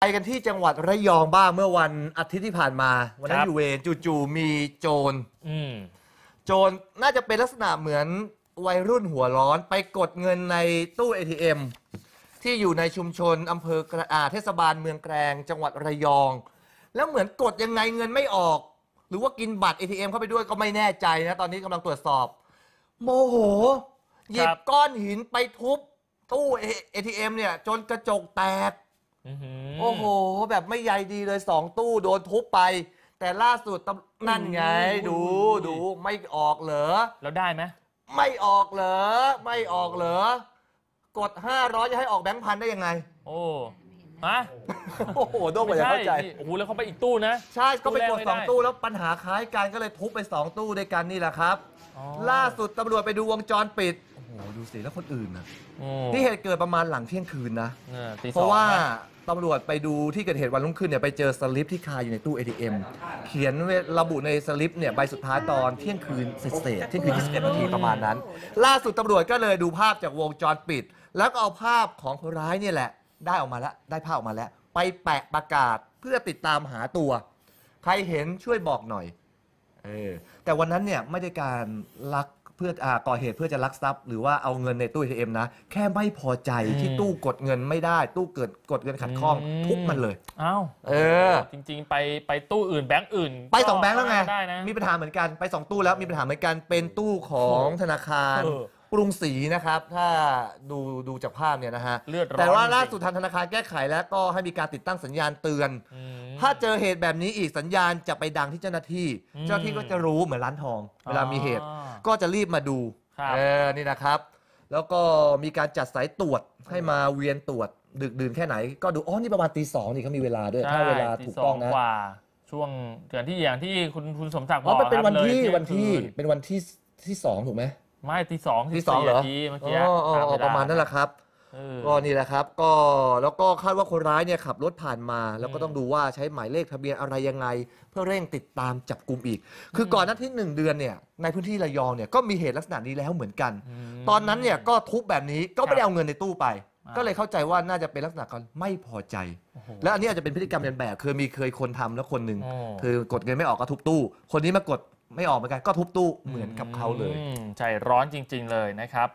ไปกันที่จังหวัดระยองบ้าง เมื่อวันอาทิตย์ที่ผ่านมา วันนั้นอยู่เวรจู่ๆมีโจรโจรน่าจะเป็นลักษณะเหมือนวัยรุ่นหัวร้อนไปกดเงินในตู้ ATM ที่อยู่ในชุมชนอำเภออาเทศบาลเมืองแกลงจังหวัดระยอง แล้วเหมือนกดยังไงเงินไม่ออก หรือว่ากินบัตร ATM เข้าไปด้วยก็ไม่แน่ใจนะ ตอนนี้กำลังตรวจสอบโมโหหยิบบก้อนหินไปทุบตู้ ATM เนี่ย จนกระจกแตกโอ้โหแบบไม่ใยดีเลยสองตู้โดนทุบไป แต่ล่าสุดตำนั่นไง ดูดูไม่ออกเหรอแล้วได้ไหมไม่ออกเหรอไม่ออกเหรอกดห้าร้อยจะให้ออกแบงค์พันได้ยังไง โอ้ฮะโอ้โหโดนงไ่าจเข้าใจโอ้โหแล้วเขาไปอีกตู้นะ ใช่ ก็ไปกดสองตู้แล้วปัญหาคล้ายกัน ก็เลยทุบไปสองตู้ด้วยกันนี่แหละครับล่าสุดตำรวจไปดูวงจรปิด โอ้โหดูสิแล้วคนอื่นนะที่เหตุเกิดประมาณหลังเที่ยงคืนนะเพราะว่าตำรวจไปดูที่เกิดเหตุ วันรุ่งขึ้นเนี่ยไปเจอสลิปที่คาอยู่ในตู้ ATM เขียนระบุในสลิปเนี่ยใบสุดท้ายตอนเที่ยงคืนเศษเที่ยงคืน21นาทีประมาณนั้น ล่าสุดตำรวจก็เลยดูภาพจากวงจรปิด แล้วก็เอาภาพของคนร้ายเนี่ยแหละ ได้ออกมาแล้วได้ภาพออกมาแล้วไปแปะประกาศเพื่อติดตามหาตัว ใครเห็นช่วยบอกหน่อยเออแต่วันนั้นเนี่ยไม่ได้การลักเพื่อก่อเหตุเพื่อจะลักทรัพย์หรือว่าเอาเงินในตู้ ATM นะ แค่ไม่พอใจที่ตู้กดเงินไม่ได้ ตู้เกิดกดเงินขัดข้องทุบมันเลยอ้าวเออจริงๆไปไปตู้อื่นแบงก์อื่นไปสองแบงก์แล้วไง มีปัญหาเหมือนกันไปสองตู้แล้วมีปัญหาเหมือนกัน เป็นตู้ของธนาคารกรุงศรีนะครับ ถ้าดูดูจากภาพเนี่ยนะฮะเลือดร้อนแต่ว่าล่าสุดทางธนาคารแก้ไขแล้วก็ให้มีการติดตั้งสัญญาณเตือนถ้าเจอเหตุแบบนี้อีกสัญญาณจะไปดังที่เจ้าหน้าที่ เจ้าหน้าที่ก็จะรู้เหมือนร้านทอง เวลามีเหตุก็จะรีบมาดูเออนี่นะครับ แล้วก็มีการจัดสายตรวจให้มาเวียนตรวจ ดึกดื่นแค่ไหน ก็ดูอ๋อนี่ประมาณตีสองนี่เขามีเวลาด้วยถ้าเวลาถูกต้องนะช่วงเดือนที่อย่างที่คุณคุณสมศักดิ์บอกนเป็นวันที่วันที่เป็นวันที่ที่สองถูกไหม ไม่ตีสองตีสองเหรอเมื่อกี้ประมาณนั้นแหละครับออก็นี่แหละครับก็แล้วก็คาดว่าคนร้ายเนี่ยขับรถผ่านมาแล้วก็ต้องดูว่าใช้หมายเลขทะเบียนอะไรยังไง เพื่อเร่งติดตามจับกลุ่มอีก คือก่อนหน้าที่ 1 เดือนเนี่ยในพื้นที่ระยองเนี่ยก็มีเหตุลักษณะนี้แล้วเหมือนกันอตอนนั้นเนี่ยก็ทุบแบบนี้ก็ไม่ได้เอาเงินในตู้ไป ก็เลยเข้าใจว่าน่าจะเป็นลักษณะการไม่พอใจแล้วและอันนี้อาจจะเป็นพฤติกรรมเรียนแบบเคยมีเคยคนทำแล้วคนหนึ่งเธอคือกดเงินไม่ออกก็ทุบตู้คนนี้มากดไม่ออกเหมือนกันก็ทุบตู้เหมือนกับเขาเลยใจร้อนจริงๆเลยนะครับ